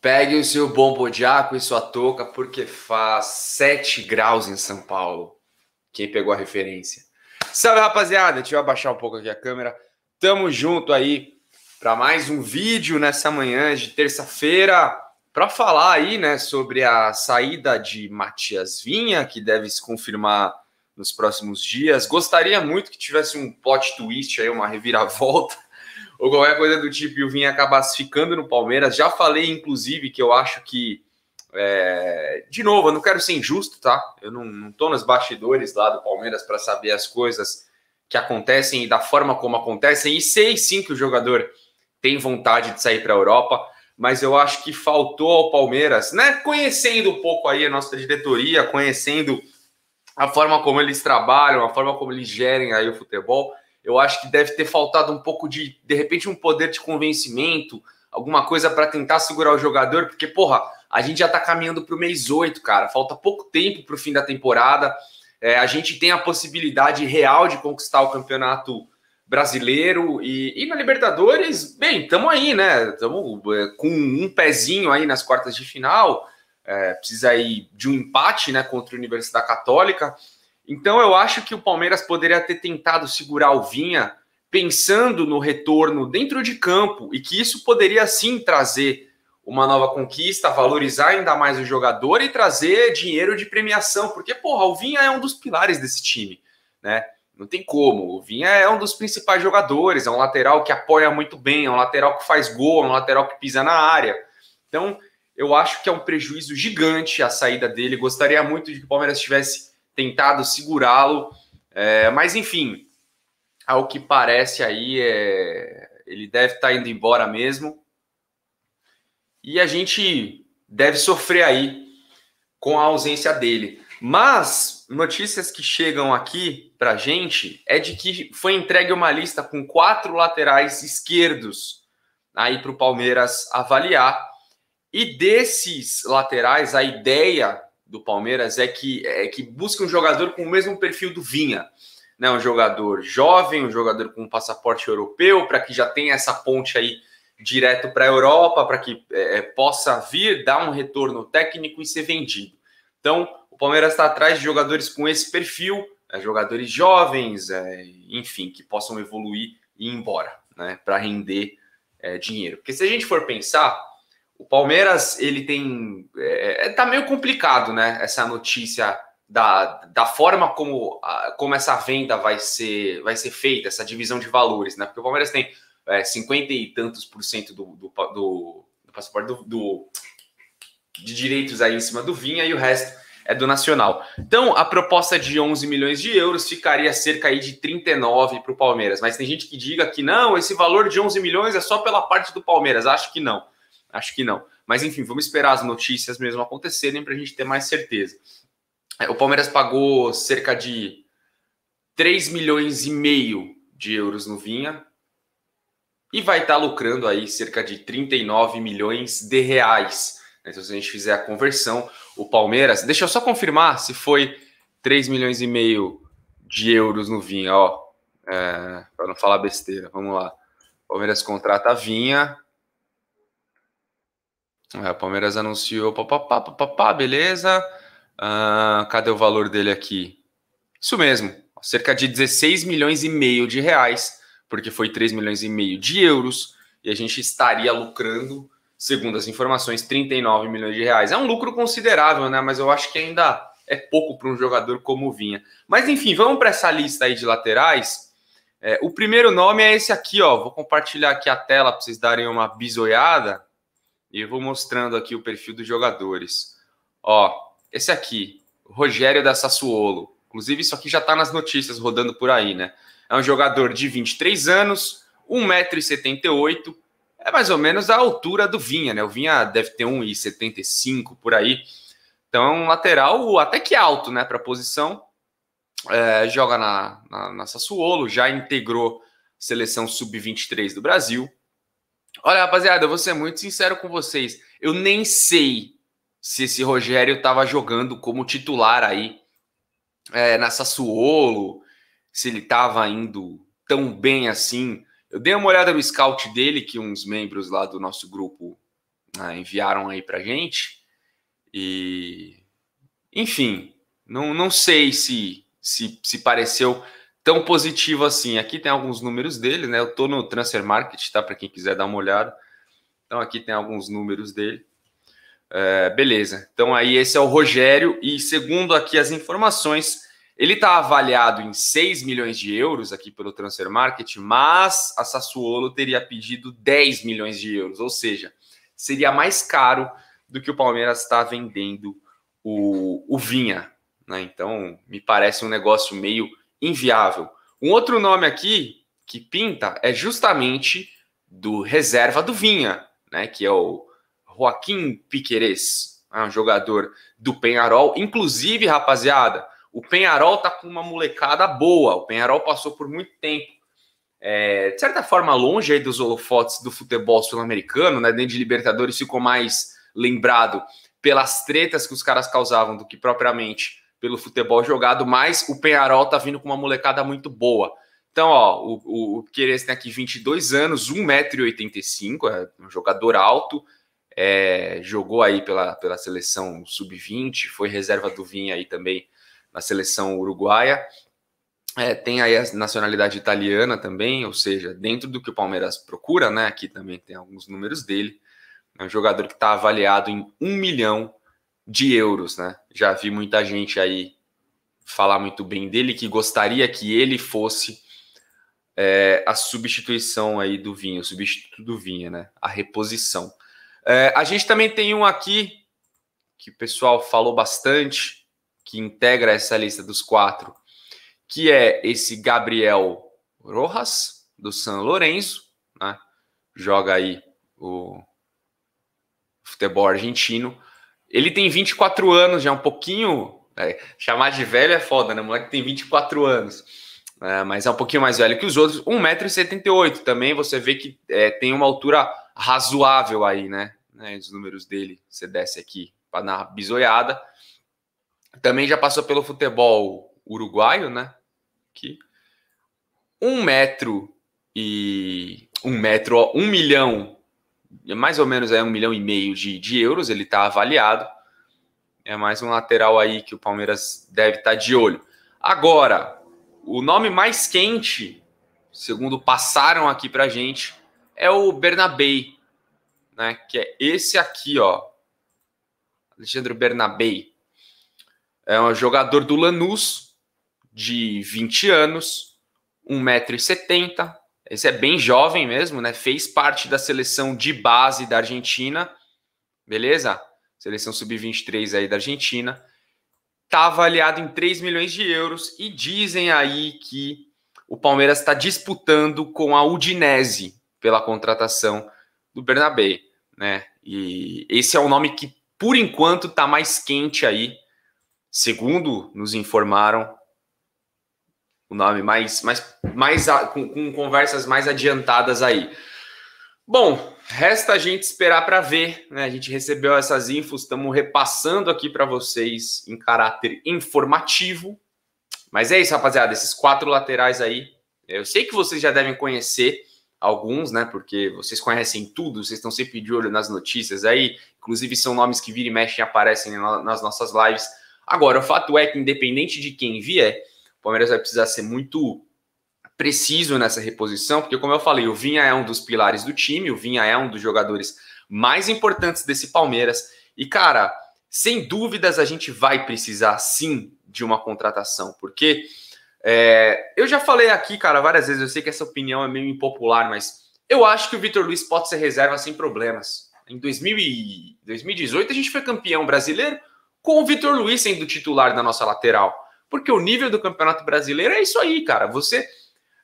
Pegue o seu bombodiaco e sua touca, porque faz 7 graus em São Paulo. Quem pegou a referência. Salve, rapaziada! Deixa eu abaixar um pouco aqui a câmera. Tamo junto aí para mais um vídeo nessa manhã de terça-feira para falar aí, né, sobre a saída de Matias Vinha, que deve se confirmar nos próximos dias. Gostaria muito que tivesse um plot twist aí, uma reviravolta ou qualquer coisa do tipo e o Vinha acabasse ficando no Palmeiras. Já falei, inclusive, que eu acho que. É... De novo, eu não quero ser injusto, tá? Eu não, não tô nos bastidores lá do Palmeiras para saber as coisas que acontecem e da forma como acontecem. E sei sim que o jogador tem vontade de sair para a Europa, mas eu acho que faltou ao Palmeiras, né? Conhecendo um pouco aí a nossa diretoria, conhecendo a forma como eles trabalham, a forma como eles gerem aí o futebol, eu acho que deve ter faltado um pouco de, de repente, um poder de convencimento, alguma coisa para tentar segurar o jogador, porque, porra, a gente já está caminhando para o mês 8, cara. Falta pouco tempo para o fim da temporada. É, a gente tem a possibilidade real de conquistar o campeonato brasileiro e, e na Libertadores, bem, estamos aí, né? Estamos é, com um pezinho aí nas quartas de final. É, precisa aí de um empate né, contra a Universidade Católica. Então eu acho que o Palmeiras poderia ter tentado segurar o Vinha pensando no retorno dentro de campo e que isso poderia sim trazer uma nova conquista, valorizar ainda mais o jogador e trazer dinheiro de premiação, porque porra, o Vinha é um dos pilares desse time, né? Não tem como. O Vinha é um dos principais jogadores, é um lateral que apoia muito bem, é um lateral que faz gol, é um lateral que pisa na área. Então, eu acho que é um prejuízo gigante a saída dele. Gostaria muito de que o Palmeiras tivesse tentado segurá-lo. É, mas enfim, ao que parece aí, é, ele deve estar tá indo embora mesmo. E a gente deve sofrer aí com a ausência dele. Mas notícias que chegam aqui para gente é de que foi entregue uma lista com quatro laterais esquerdos aí para o Palmeiras avaliar. E desses laterais, a ideia do Palmeiras é que, é que busca um jogador com o mesmo perfil do Vinha. Né? Um jogador jovem, um jogador com um passaporte europeu, para que já tenha essa ponte aí direto para a Europa, para que é, é, possa vir, dar um retorno técnico e ser vendido. Então, o Palmeiras está atrás de jogadores com esse perfil, é, jogadores jovens, é, enfim, que possam evoluir e ir embora, né, para render é, dinheiro. Porque se a gente for pensar, o Palmeiras, ele tem. É, é, tá meio complicado, né? Essa notícia da, da forma como, como essa venda vai ser, vai ser feita, essa divisão de valores, né? Porque o Palmeiras tem é, 50 e tantos por cento do, do, do, do passaporte do, do, de direitos aí em cima do Vinha e o resto é do Nacional. Então, a proposta de 11 milhões de euros ficaria cerca aí de 39 para o Palmeiras. Mas tem gente que diga que não, esse valor de 11 milhões é só pela parte do Palmeiras. Acho que não. Acho que não. Mas enfim, vamos esperar as notícias mesmo acontecerem para a gente ter mais certeza. É, o Palmeiras pagou cerca de 3 milhões e meio de euros no Vinha e vai estar tá lucrando aí cerca de 39 milhões de reais. Então, se a gente fizer a conversão, o Palmeiras. Deixa eu só confirmar se foi 3 milhões e meio de euros no Vinha, ó. É, para não falar besteira, vamos lá. Palmeiras contrata Vinha, é, o Palmeiras anunciou, papapá, papapá, beleza. Uh, cadê o valor dele aqui? Isso mesmo, cerca de 16 milhões e meio de reais, porque foi 3 milhões e meio de euros, e a gente estaria lucrando, segundo as informações, 39 milhões de reais. É um lucro considerável, né? Mas eu acho que ainda é pouco para um jogador como o Vinha. Mas enfim, vamos para essa lista aí de laterais. É, o primeiro nome é esse aqui, ó. Vou compartilhar aqui a tela para vocês darem uma bisoiada. E eu vou mostrando aqui o perfil dos jogadores. Ó, esse aqui, Rogério da Sassuolo. Inclusive, isso aqui já está nas notícias rodando por aí, né? É um jogador de 23 anos, 1,78m, é mais ou menos a altura do Vinha, né? O Vinha deve ter 1,75 por aí. Então é um lateral até que alto, né, para a posição. É, joga na, na, na Sassuolo, já integrou seleção sub-23 do Brasil, Olha, rapaziada, eu vou ser muito sincero com vocês. Eu nem sei se esse Rogério estava jogando como titular aí é, na Sassuolo, se ele estava indo tão bem assim. Eu dei uma olhada no scout dele, que uns membros lá do nosso grupo ah, enviaram aí pra gente. E. Enfim, não, não sei se, se, se pareceu tão positivo assim. Aqui tem alguns números dele, né? Eu tô no Transfer Market, tá? Para quem quiser dar uma olhada. Então aqui tem alguns números dele. É, beleza. Então aí esse é o Rogério e segundo aqui as informações, ele está avaliado em 6 milhões de euros aqui pelo Transfer Market, mas a Sassuolo teria pedido 10 milhões de euros, ou seja, seria mais caro do que o Palmeiras está vendendo o, o Vinha. Né? Então me parece um negócio meio inviável. Um outro nome aqui que pinta é justamente do reserva do Vinha, né, que é o Joaquim Piquerez, é um jogador do Penharol. Inclusive, rapaziada, o Penharol tá com uma molecada boa. O Penharol passou por muito tempo, é, de certa forma, longe aí dos holofotes do futebol sul-americano, né? Dentro de Libertadores ficou mais lembrado pelas tretas que os caras causavam do que propriamente pelo futebol jogado, mas o Penharol tá vindo com uma molecada muito boa. Então, ó, o, o Queires tem aqui 22 anos, 1,85m, é um jogador alto, é, jogou aí pela, pela seleção sub-20, foi reserva do Vinha aí também na seleção uruguaia. É, tem aí a nacionalidade italiana também, ou seja, dentro do que o Palmeiras procura, né? Aqui também tem alguns números dele. É um jogador que está avaliado em 1 milhão de euros, né? Já vi muita gente aí falar muito bem dele, que gostaria que ele fosse é, a substituição aí do vinho, o substituto do vinho, né? A reposição. É, a gente também tem um aqui que o pessoal falou bastante, que integra essa lista dos quatro, que é esse Gabriel Rojas, do San Lorenzo, né? joga aí o futebol argentino. Ele tem 24 anos, já um pouquinho. É, chamar de velho é foda, né? O moleque tem 24 anos. É, mas é um pouquinho mais velho que os outros. 1,78m também, você vê que é, tem uma altura razoável aí, né? né? Os números dele, você desce aqui para dar bisoiada. Também já passou pelo futebol uruguaio, né? Aqui. 1 um metro e. 1 um metro, ó, 1 um milhão mais ou menos aí é um milhão e meio de, de euros, ele está avaliado. É mais um lateral aí que o Palmeiras deve estar tá de olho. Agora, o nome mais quente, segundo passaram aqui para gente, é o Bernabei, né? Que é esse aqui, ó, Alexandre Bernabei. É um jogador do Lanús, de 20 anos, 1,70m, esse é bem jovem mesmo, né? Fez parte da seleção de base da Argentina, beleza? Seleção sub-23 aí da Argentina. Está avaliado em 3 milhões de euros e dizem aí que o Palmeiras está disputando com a Udinese pela contratação do Bernabé, né? E esse é o nome que por enquanto está mais quente aí, segundo nos informaram o nome, mais, mais, mais com, com conversas mais adiantadas aí. Bom, resta a gente esperar para ver, né? A gente recebeu essas infos, estamos repassando aqui para vocês em caráter informativo. Mas é isso, rapaziada, esses quatro laterais aí, eu sei que vocês já devem conhecer alguns, né? Porque vocês conhecem tudo, vocês estão sempre de olho nas notícias aí, inclusive são nomes que vira e mexe e aparecem nas nossas lives. Agora, o fato é que, independente de quem vier, o Palmeiras vai precisar ser muito preciso nessa reposição, porque, como eu falei, o Vinha é um dos pilares do time, o Vinha é um dos jogadores mais importantes desse Palmeiras. E, cara, sem dúvidas a gente vai precisar sim de uma contratação, porque é, eu já falei aqui, cara, várias vezes, eu sei que essa opinião é meio impopular, mas eu acho que o Vitor Luiz pode ser reserva sem problemas. Em 2018 a gente foi campeão brasileiro com o Vitor Luiz sendo titular da nossa lateral porque o nível do Campeonato Brasileiro é isso aí, cara. Você,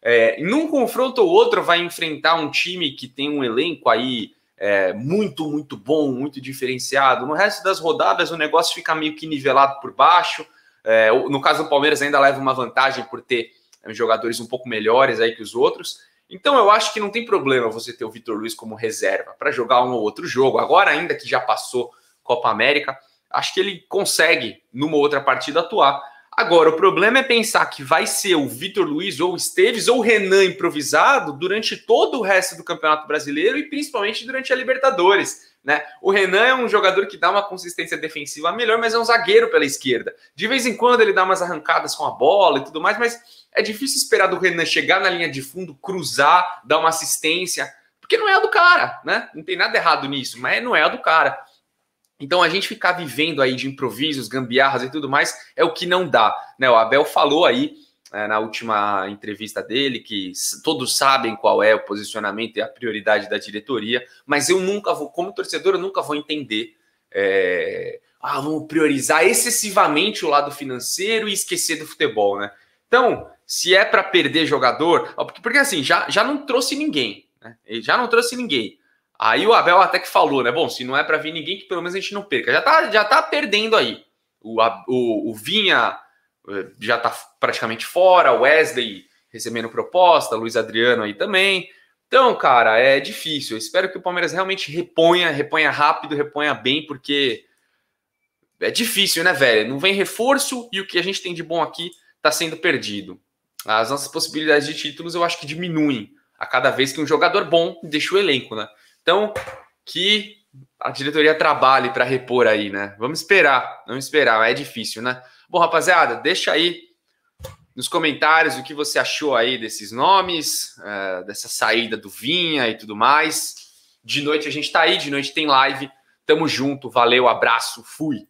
é, num confronto ou outro, vai enfrentar um time que tem um elenco aí é, muito, muito bom, muito diferenciado. No resto das rodadas, o negócio fica meio que nivelado por baixo. É, no caso do Palmeiras, ainda leva uma vantagem por ter é, jogadores um pouco melhores aí que os outros. Então, eu acho que não tem problema você ter o Vitor Luiz como reserva para jogar um ou outro jogo. Agora, ainda que já passou Copa América, acho que ele consegue, numa outra partida, atuar. Agora, o problema é pensar que vai ser o Vitor Luiz ou o Esteves ou o Renan improvisado durante todo o resto do Campeonato Brasileiro e principalmente durante a Libertadores. Né? O Renan é um jogador que dá uma consistência defensiva melhor, mas é um zagueiro pela esquerda. De vez em quando ele dá umas arrancadas com a bola e tudo mais, mas é difícil esperar do Renan chegar na linha de fundo, cruzar, dar uma assistência, porque não é a do cara, né? Não tem nada errado nisso, mas não é a do cara. Então a gente ficar vivendo aí de improvisos, gambiarras e tudo mais é o que não dá. Né? O Abel falou aí é, na última entrevista dele que todos sabem qual é o posicionamento e a prioridade da diretoria, mas eu nunca vou, como torcedor, eu nunca vou entender. É, ah, vamos priorizar excessivamente o lado financeiro e esquecer do futebol, né? Então, se é para perder jogador, porque, porque assim já, já não trouxe ninguém, né? já não trouxe ninguém. Aí o Abel até que falou, né? Bom, se não é para vir ninguém, que pelo menos a gente não perca. Já tá, já tá perdendo aí. O, o, o Vinha eh, já tá praticamente fora, o Wesley recebendo proposta, Luiz Adriano aí também. Então, cara, é difícil. Eu espero que o Palmeiras realmente reponha, reponha rápido, reponha bem, porque é difícil, né, velho? Não vem reforço e o que a gente tem de bom aqui tá sendo perdido. As nossas possibilidades de títulos eu acho que diminuem a cada vez que um jogador bom deixa o elenco, né? Então, que a diretoria trabalhe para repor aí, né? Vamos esperar, vamos esperar, é difícil, né? Bom, rapaziada, deixa aí nos comentários o que você achou aí desses nomes, é, dessa saída do Vinha e tudo mais. De noite a gente tá aí, de noite tem live. Tamo junto, valeu, abraço, fui.